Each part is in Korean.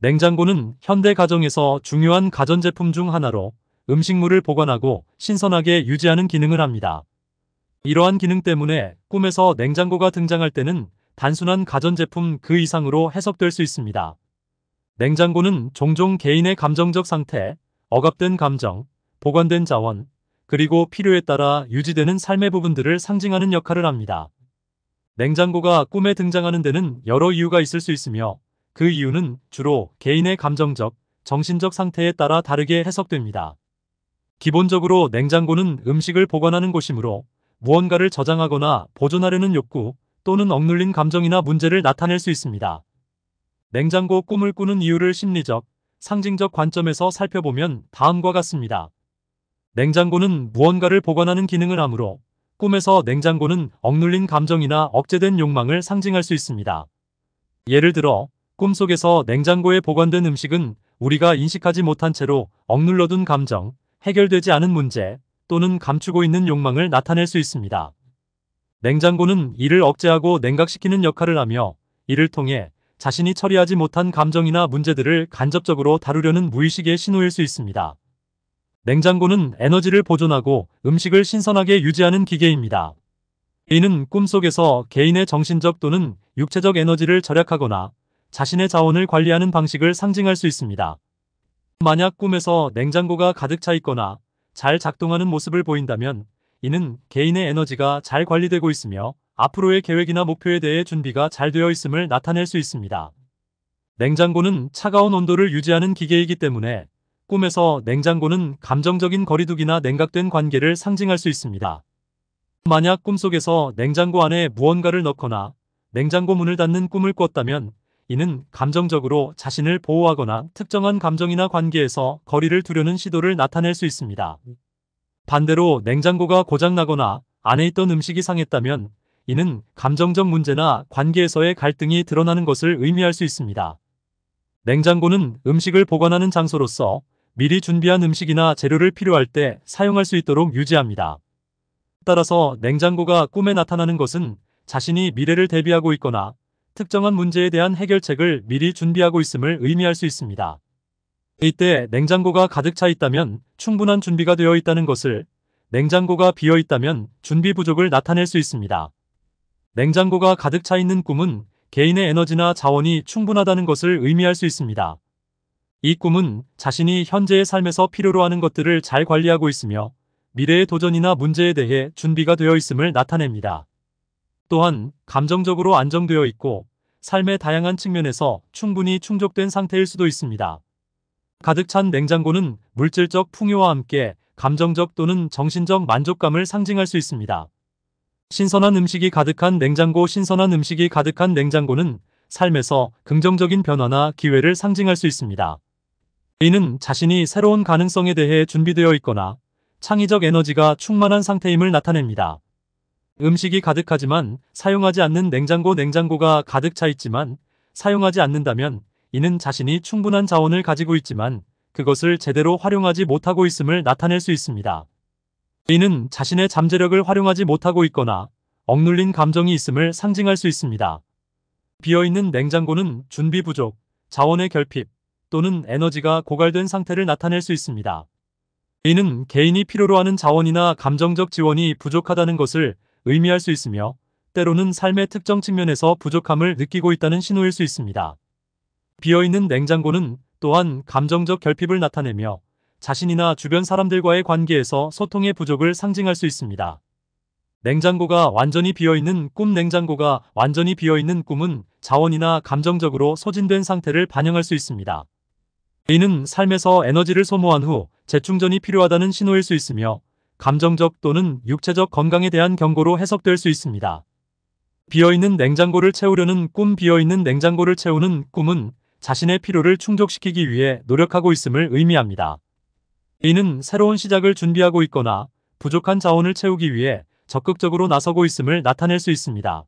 냉장고는 현대 가정에서 중요한 가전제품 중 하나로 음식물을 보관하고 신선하게 유지하는 기능을 합니다. 이러한 기능 때문에 꿈에서 냉장고가 등장할 때는 단순한 가전제품 그 이상으로 해석될 수 있습니다. 냉장고는 종종 개인의 감정적 상태, 억압된 감정, 보관된 자원, 그리고 필요에 따라 유지되는 삶의 부분들을 상징하는 역할을 합니다. 냉장고가 꿈에 등장하는 데는 여러 이유가 있을 수 있으며 그 이유는 주로 개인의 감정적, 정신적 상태에 따라 다르게 해석됩니다. 기본적으로 냉장고는 음식을 보관하는 곳이므로 무언가를 저장하거나 보존하려는 욕구 또는 억눌린 감정이나 문제를 나타낼 수 있습니다. 냉장고 꿈을 꾸는 이유를 심리적, 상징적 관점에서 살펴보면 다음과 같습니다. 냉장고는 무언가를 보관하는 기능을 함으로 꿈에서 냉장고는 억눌린 감정이나 억제된 욕망을 상징할 수 있습니다. 예를 들어 꿈속에서 냉장고에 보관된 음식은 우리가 인식하지 못한 채로 억눌러둔 감정, 해결되지 않은 문제 또는 감추고 있는 욕망을 나타낼 수 있습니다. 냉장고는 이를 억제하고 냉각시키는 역할을 하며 이를 통해 자신이 처리하지 못한 감정이나 문제들을 간접적으로 다루려는 무의식의 신호일 수 있습니다. 냉장고는 에너지를 보존하고 음식을 신선하게 유지하는 기계입니다. 이는 꿈속에서 개인의 정신적 또는 육체적 에너지를 절약하거나 자신의 자원을 관리하는 방식을 상징할 수 있습니다. 만약 꿈에서 냉장고가 가득 차 있거나 잘 작동하는 모습을 보인다면 이는 개인의 에너지가 잘 관리되고 있으며 앞으로의 계획이나 목표에 대해 준비가 잘 되어 있음을 나타낼 수 있습니다. 냉장고는 차가운 온도를 유지하는 기계이기 때문에 꿈에서 냉장고는 감정적인 거리두기나 냉각된 관계를 상징할 수 있습니다. 만약 꿈속에서 냉장고 안에 무언가를 넣거나 냉장고 문을 닫는 꿈을 꿨다면 이는 감정적으로 자신을 보호하거나 특정한 감정이나 관계에서 거리를 두려는 시도를 나타낼 수 있습니다. 반대로 냉장고가 고장나거나 안에 있던 음식이 상했다면 이는 감정적 문제나 관계에서의 갈등이 드러나는 것을 의미할 수 있습니다. 냉장고는 음식을 보관하는 장소로서 미리 준비한 음식이나 재료를 필요할 때 사용할 수 있도록 유지합니다. 따라서 냉장고가 꿈에 나타나는 것은 자신이 미래를 대비하고 있거나 특정한 문제에 대한 해결책을 미리 준비하고 있음을 의미할 수 있습니다. 이때 냉장고가 가득 차 있다면 충분한 준비가 되어 있다는 것을 냉장고가 비어 있다면 준비 부족을 나타낼 수 있습니다. 냉장고가 가득 차 있는 꿈은 개인의 에너지나 자원이 충분하다는 것을 의미할 수 있습니다. 이 꿈은 자신이 현재의 삶에서 필요로 하는 것들을 잘 관리하고 있으며 미래의 도전이나 문제에 대해 준비가 되어 있음을 나타냅니다. 또한 감정적으로 안정되어 있고 삶의 다양한 측면에서 충분히 충족된 상태일 수도 있습니다. 가득 찬 냉장고는 물질적 풍요와 함께 감정적 또는 정신적 만족감을 상징할 수 있습니다. 신선한 음식이 가득한 냉장고 신선한 음식이 가득한 냉장고는 삶에서 긍정적인 변화나 기회를 상징할 수 있습니다. 이는 자신이 새로운 가능성에 대해 준비되어 있거나 창의적 에너지가 충만한 상태임을 나타냅니다. 음식이 가득하지만 사용하지 않는 냉장고 냉장고가 가득 차 있지만 사용하지 않는다면 이는 자신이 충분한 자원을 가지고 있지만 그것을 제대로 활용하지 못하고 있음을 나타낼 수 있습니다. 이는 자신의 잠재력을 활용하지 못하고 있거나 억눌린 감정이 있음을 상징할 수 있습니다. 비어있는 냉장고는 준비 부족, 자원의 결핍 또는 에너지가 고갈된 상태를 나타낼 수 있습니다. 이는 개인이 필요로 하는 자원이나 감정적 지원이 부족하다는 것을 의미할 수 있으며 때로는 삶의 특정 측면에서 부족함을 느끼고 있다는 신호일 수 있습니다. 비어있는 냉장고는 또한 감정적 결핍을 나타내며 자신이나 주변 사람들과의 관계에서 소통의 부족을 상징할 수 있습니다. 냉장고가 완전히 비어있는 꿈 냉장고가 완전히 비어있는 꿈은 자원이나 감정적으로 소진된 상태를 반영할 수 있습니다. 이는 삶에서 에너지를 소모한 후 재충전이 필요하다는 신호일 수 있으며 감정적 또는 육체적 건강에 대한 경고로 해석될 수 있습니다. 비어있는 냉장고를 채우려는 꿈 비어있는 냉장고를 채우는 꿈은 자신의 필요를 충족시키기 위해 노력하고 있음을 의미합니다. 이는 새로운 시작을 준비하고 있거나 부족한 자원을 채우기 위해 적극적으로 나서고 있음을 나타낼 수 있습니다.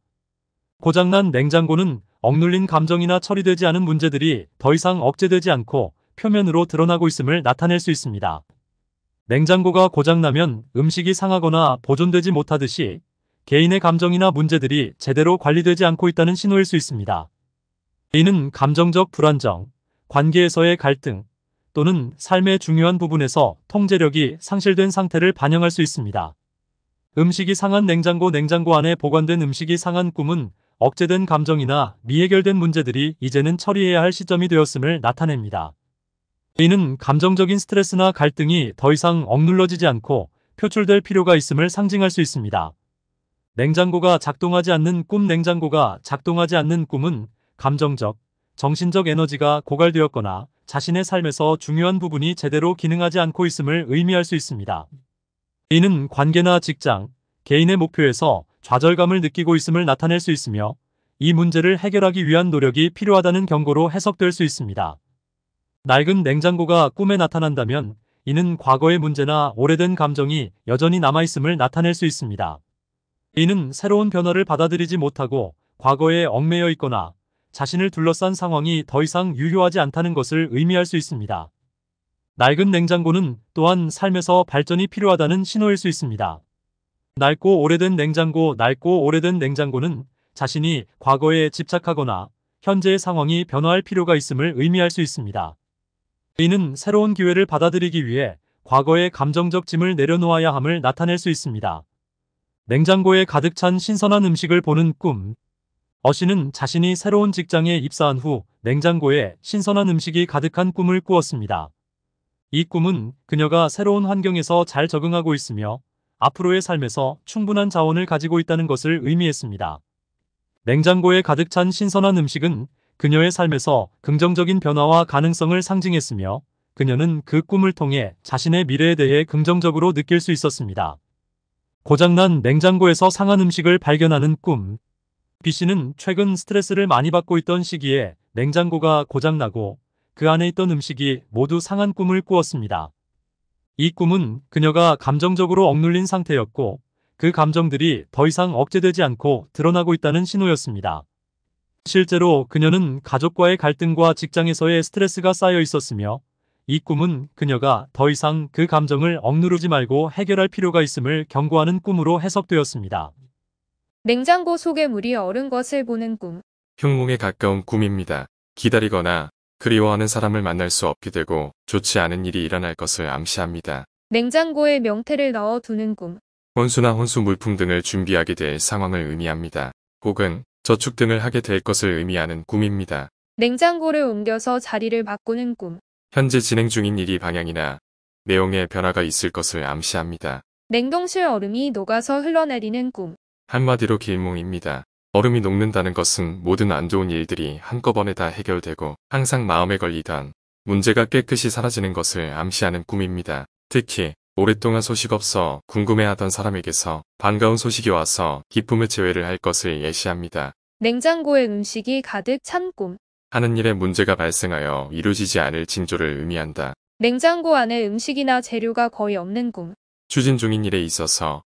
고장난 냉장고는 억눌린 감정이나 처리되지 않은 문제들이 더 이상 억제되지 않고 표면으로 드러나고 있음을 나타낼 수 있습니다. 냉장고가 고장나면 음식이 상하거나 보존되지 못하듯이 개인의 감정이나 문제들이 제대로 관리되지 않고 있다는 신호일 수 있습니다. 이는 감정적 불안정, 관계에서의 갈등, 또는 삶의 중요한 부분에서 통제력이 상실된 상태를 반영할 수 있습니다. 음식이 상한 냉장고 냉장고 안에 보관된 음식이 상한 꿈은 억제된 감정이나 미해결된 문제들이 이제는 처리해야 할 시점이 되었음을 나타냅니다. 이는 감정적인 스트레스나 갈등이 더 이상 억눌러지지 않고 표출될 필요가 있음을 상징할 수 있습니다. 냉장고가 작동하지 않는 꿈 냉장고가 작동하지 않는 꿈은 감정적, 정신적 에너지가 고갈되었거나 자신의 삶에서 중요한 부분이 제대로 기능하지 않고 있음을 의미할 수 있습니다. 이는 관계나 직장, 개인의 목표에서 좌절감을 느끼고 있음을 나타낼 수 있으며 이 문제를 해결하기 위한 노력이 필요하다는 경고로 해석될 수 있습니다. 낡은 냉장고가 꿈에 나타난다면 이는 과거의 문제나 오래된 감정이 여전히 남아있음을 나타낼 수 있습니다. 이는 새로운 변화를 받아들이지 못하고 과거에 얽매여 있거나 자신을 둘러싼 상황이 더 이상 유효하지 않다는 것을 의미할 수 있습니다. 낡은 냉장고는 또한 삶에서 발전이 필요하다는 신호일 수 있습니다. 낡고 오래된 냉장고, 낡고 오래된 냉장고는 자신이 과거에 집착하거나 현재의 상황이 변화할 필요가 있음을 의미할 수 있습니다. 이는 새로운 기회를 받아들이기 위해 과거의 감정적 짐을 내려놓아야 함을 나타낼 수 있습니다. 냉장고에 가득 찬 신선한 음식을 보는 꿈 어씨는 자신이 새로운 직장에 입사한 후 냉장고에 신선한 음식이 가득한 꿈을 꾸었습니다. 이 꿈은 그녀가 새로운 환경에서 잘 적응하고 있으며 앞으로의 삶에서 충분한 자원을 가지고 있다는 것을 의미했습니다. 냉장고에 가득 찬 신선한 음식은 그녀의 삶에서 긍정적인 변화와 가능성을 상징했으며 그녀는 그 꿈을 통해 자신의 미래에 대해 긍정적으로 느낄 수 있었습니다. 고장난 냉장고에서 상한 음식을 발견하는 꿈 B씨는 최근 스트레스를 많이 받고 있던 시기에 냉장고가 고장나고 그 안에 있던 음식이 모두 상한 꿈을 꾸었습니다. 이 꿈은 그녀가 감정적으로 억눌린 상태였고 그 감정들이 더 이상 억제되지 않고 드러나고 있다는 신호였습니다. 실제로 그녀는 가족과의 갈등과 직장에서의 스트레스가 쌓여 있었으며 이 꿈은 그녀가 더 이상 그 감정을 억누르지 말고 해결할 필요가 있음을 경고하는 꿈으로 해석되었습니다. 냉장고 속에 물이 얼은 것을 보는 꿈. 흉몽에 가까운 꿈입니다. 기다리거나 그리워하는 사람을 만날 수 없게 되고 좋지 않은 일이 일어날 것을 암시합니다. 냉장고에 명태를 넣어 두는 꿈. 혼수나 혼수 물품 등을 준비하게 될 상황을 의미합니다. 혹은 저축 등을 하게 될 것을 의미하는 꿈입니다. 냉장고를 옮겨서 자리를 바꾸는 꿈. 현재 진행 중인 일이 방향이나 내용에 변화가 있을 것을 암시합니다. 냉동실 얼음이 녹아서 흘러내리는 꿈. 한마디로 길몽입니다. 얼음이 녹는다는 것은 모든 안 좋은 일들이 한꺼번에 다 해결되고 항상 마음에 걸리던 문제가 깨끗이 사라지는 것을 암시하는 꿈입니다. 특히 오랫동안 소식 없어 궁금해하던 사람에게서 반가운 소식이 와서 기쁨의 제외를 할 것을 예시합니다. 냉장고에 음식이 가득 찬 꿈. 하는 일에 문제가 발생하여 이루어지지 않을 징조를 의미한다. 냉장고 안에 음식이나 재료가 거의 없는 꿈. 추진 중인 일에 있어서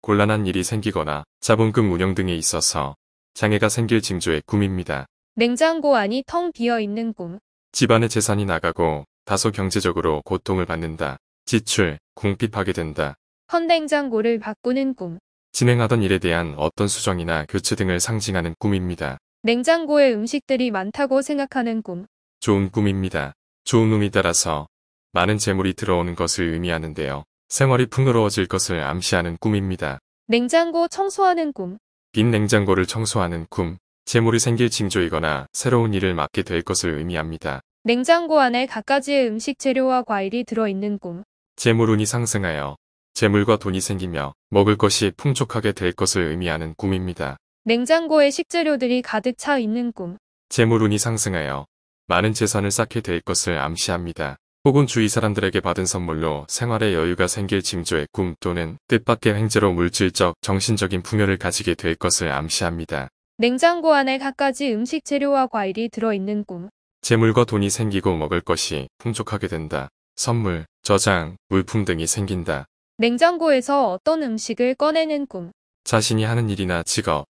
곤란한 일이 생기거나 자본금 운영 등에 있어서 장애가 생길 징조의 꿈입니다. 냉장고 안이 텅 비어 있는 꿈. 집안의 재산이 나가고 다소 경제적으로 고통을 받는다. 지출, 궁핍하게 된다. 헌냉장고를 바꾸는 꿈. 진행하던 일에 대한 어떤 수정이나 교체 등을 상징하는 꿈입니다. 냉장고에 음식들이 많다고 생각하는 꿈. 좋은 꿈입니다. 좋은 운이 따라서 많은 재물이 들어오는 것을 의미하는데요. 생활이 풍요로워질 것을 암시하는 꿈입니다. 냉장고 청소하는 꿈. 빈 냉장고를 청소하는 꿈. 재물이 생길 징조이거나 새로운 일을 맡게 될 것을 의미합니다. 냉장고 안에 갖가지의 음식 재료와 과일이 들어있는 꿈. 재물운이 상승하여 재물과 돈이 생기며 먹을 것이 풍족하게 될 것을 의미하는 꿈입니다. 냉장고에 식재료들이 가득 차 있는 꿈. 재물운이 상승하여 많은 재산을 쌓게 될 것을 암시합니다. 혹은 주위 사람들에게 받은 선물로 생활에 여유가 생길 징조의 꿈 또는 뜻밖의 횡재로 물질적, 정신적인 풍요를 가지게 될 것을 암시합니다. 냉장고 안에 갖가지 음식 재료와 과일이 들어있는 꿈. 재물과 돈이 생기고 먹을 것이 풍족하게 된다. 선물, 저장, 물품 등이 생긴다. 냉장고에서 어떤 음식을 꺼내는 꿈. 자신이 하는 일이나 직업,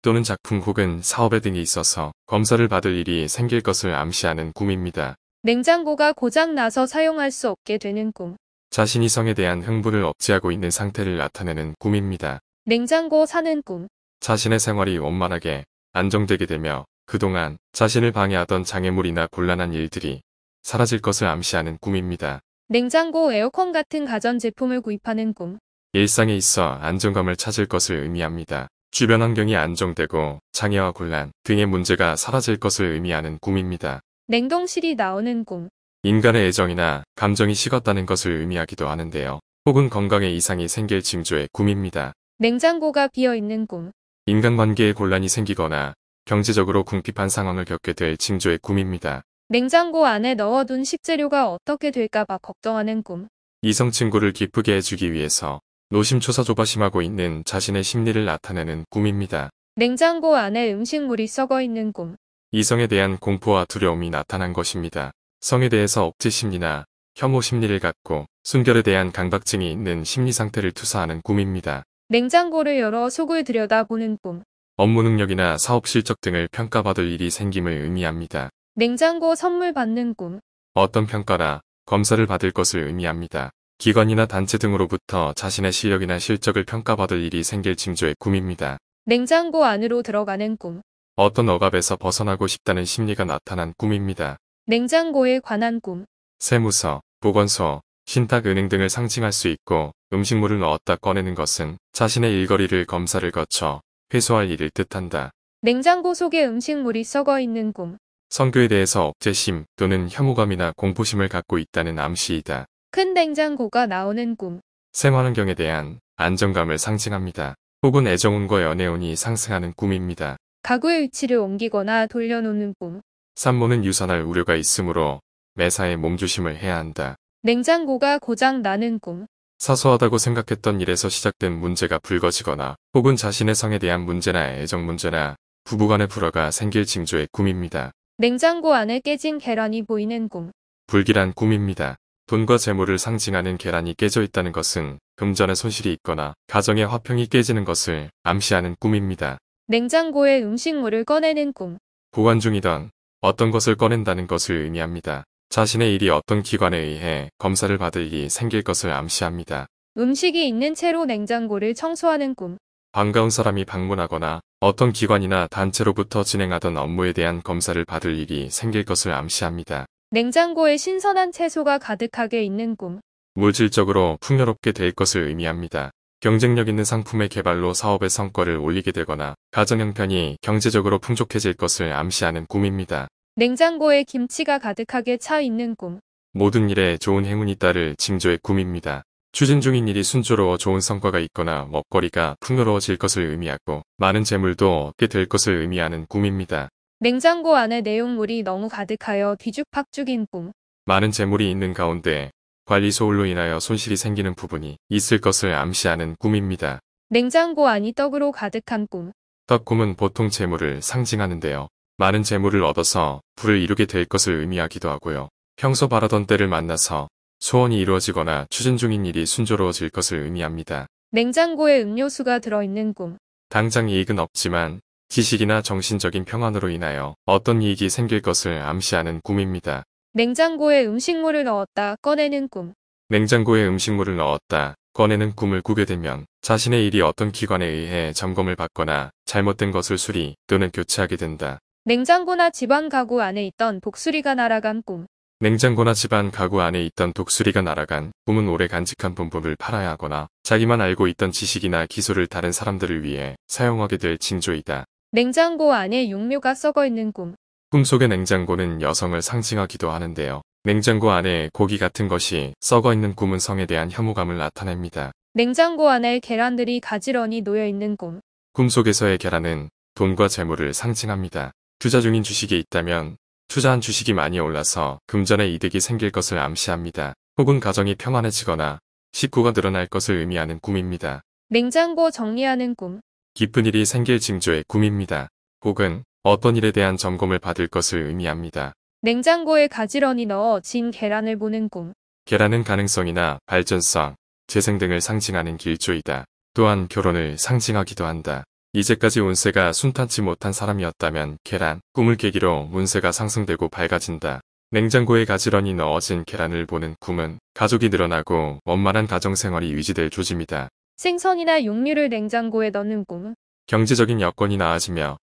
또는 작품 혹은 사업에 등이 있어서 검사를 받을 일이 생길 것을 암시하는 꿈입니다. 냉장고가 고장나서 사용할 수 없게 되는 꿈. 자신이 성에 대한 흥분을 억제하고 있는 상태를 나타내는 꿈입니다. 냉장고 사는 꿈. 자신의 생활이 원만하게 안정되게 되며 그동안 자신을 방해하던 장애물이나 곤란한 일들이 사라질 것을 암시하는 꿈입니다. 냉장고, 에어컨 같은 가전제품을 구입하는 꿈. 일상에 있어 안정감을 찾을 것을 의미합니다. 주변 환경이 안정되고 장애와 곤란 등의 문제가 사라질 것을 의미하는 꿈입니다. 냉동실이 나오는 꿈. 인간의 애정이나 감정이 식었다는 것을 의미하기도 하는데요. 혹은 건강에 이상이 생길 징조의 꿈입니다. 냉장고가 비어있는 꿈. 인간관계에 곤란이 생기거나 경제적으로 궁핍한 상황을 겪게 될 징조의 꿈입니다. 냉장고 안에 넣어둔 식재료가 어떻게 될까봐 걱정하는 꿈. 이성 친구를 기쁘게 해주기 위해서 노심초사 조바심하고 있는 자신의 심리를 나타내는 꿈입니다. 냉장고 안에 음식물이 썩어 있는 꿈. 이성에 대한 공포와 두려움이 나타난 것입니다. 성에 대해서 억지 심리나 혐오 심리를 갖고 순결에 대한 강박증이 있는 심리 상태를 투사하는 꿈입니다. 냉장고를 열어 속을 들여다보는 꿈. 업무 능력이나 사업 실적 등을 평가받을 일이 생김을 의미합니다. 냉장고 선물 받는 꿈. 어떤 평가나 검사를 받을 것을 의미합니다. 기관이나 단체 등으로부터 자신의 실력이나 실적을 평가받을 일이 생길 징조의 꿈입니다. 냉장고 안으로 들어가는 꿈. 어떤 억압에서 벗어나고 싶다는 심리가 나타난 꿈입니다. 냉장고에 관한 꿈. 세무서, 보건소, 신탁 은행 등을 상징할 수 있고 음식물을 넣었다 꺼내는 것은 자신의 일거리를 검사를 거쳐 회수할 일을 뜻한다. 냉장고 속에 음식물이 썩어 있는 꿈. 선교에 대해서 억제심 또는 혐오감이나 공포심을 갖고 있다는 암시이다. 큰 냉장고가 나오는 꿈. 생활환경에 대한 안정감을 상징합니다. 혹은 애정운과 연애운이 상승하는 꿈입니다. 가구의 위치를 옮기거나 돌려놓는 꿈. 산모는 유산할 우려가 있으므로 매사에 몸조심을 해야 한다. 냉장고가 고장 나는 꿈. 사소하다고 생각했던 일에서 시작된 문제가 불거지거나 혹은 자신의 성에 대한 문제나 애정 문제나 부부간의 불화가 생길 징조의 꿈입니다. 냉장고 안에 깨진 계란이 보이는 꿈. 불길한 꿈입니다. 돈과 재물을 상징하는 계란이 깨져 있다는 것은 금전의 손실이 있거나 가정의 화평이 깨지는 것을 암시하는 꿈입니다. 냉장고에 음식물을 꺼내는 꿈. 보관 중이던 어떤 것을 꺼낸다는 것을 의미합니다. 자신의 일이 어떤 기관에 의해 검사를 받을 일이 생길 것을 암시합니다. 음식이 있는 채로 냉장고를 청소하는 꿈. 반가운 사람이 방문하거나 어떤 기관이나 단체로부터 진행하던 업무에 대한 검사를 받을 일이 생길 것을 암시합니다. 냉장고에 신선한 채소가 가득하게 있는 꿈. 물질적으로 풍요롭게 될 것을 의미합니다. 경쟁력 있는 상품의 개발로 사업의 성과를 올리게 되거나 가정 형편이 경제적으로 풍족해질 것을 암시하는 꿈입니다. 냉장고에 김치가 가득하게 차 있는 꿈. 모든 일에 좋은 행운이 따를 징조의 꿈입니다. 추진 중인 일이 순조로워 좋은 성과가 있거나 먹거리가 풍요로워질 것을 의미하고 많은 재물도 얻게 될 것을 의미하는 꿈입니다. 냉장고 안에 내용물이 너무 가득하여 뒤죽박죽인 꿈. 많은 재물이 있는 가운데 관리 소홀로 인하여 손실이 생기는 부분이 있을 것을 암시하는 꿈입니다. 냉장고 안이 떡으로 가득한 꿈. 떡꿈은 보통 재물을 상징하는데요. 많은 재물을 얻어서 부를 이루게 될 것을 의미하기도 하고요. 평소 바라던 때를 만나서 소원이 이루어지거나 추진 중인 일이 순조로워질 것을 의미합니다. 냉장고에 음료수가 들어있는 꿈. 당장 이익은 없지만 지식이나 정신적인 평안으로 인하여 어떤 이익이 생길 것을 암시하는 꿈입니다. 냉장고에 음식물을 넣었다 꺼내는 꿈. 냉장고에 음식물을 넣었다 꺼내는 꿈을 꾸게 되면 자신의 일이 어떤 기관에 의해 점검을 받거나 잘못된 것을 수리 또는 교체하게 된다. 냉장고나 집안 가구 안에 있던 복수리가 날아간 꿈. 냉장고나 집안 가구 안에 있던 독수리가 날아간 꿈은 오래 간직한 본법을 팔아야 하거나 자기만 알고 있던 지식이나 기술을 다른 사람들을 위해 사용하게 될 징조이다. 냉장고 안에 육류가 썩어 있는 꿈. 꿈속의 냉장고는 여성을 상징하기도 하는데요. 냉장고 안에 고기 같은 것이 썩어 있는 꿈은 성에 대한 혐오감을 나타냅니다. 냉장고 안에 계란들이 가지런히 놓여 있는 꿈. 꿈속에서의 계란은 돈과 재물을 상징합니다. 투자 중인 주식이 있다면 투자한 주식이 많이 올라서 금전에 이득이 생길 것을 암시합니다. 혹은 가정이 평안해지거나 식구가 늘어날 것을 의미하는 꿈입니다. 냉장고 정리하는 꿈 기쁜 일이 생길 징조의 꿈입니다. 혹은 어떤 일에 대한 점검을 받을 것을 의미합니다. 냉장고에 가지런히 넣어 진 계란을 보는 꿈 계란은 가능성이나 발전성, 재생 등을 상징하는 길조이다. 또한 결혼을 상징하기도 한다. 이제까지 운세가 순탄치 못한 사람이었다면 계란, 꿈을 계기로 운세가 상승되고 밝아진다. 냉장고에 가지런히 넣어진 계란을 보는 꿈은 가족이 늘어나고 원만한 가정생활이 유지될 조짐이다. 생선이나 육류를 냉장고에 넣는 꿈은 경제적인 여건이 나아지며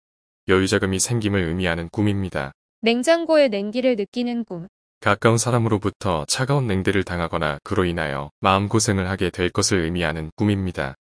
여유자금이 생김을 의미하는 꿈입니다. 냉장고에 냉기를 느끼는 꿈. 가까운 사람으로부터 차가운 냉대를 당하거나 그로 인하여 마음고생을 하게 될 것을 의미하는 꿈입니다.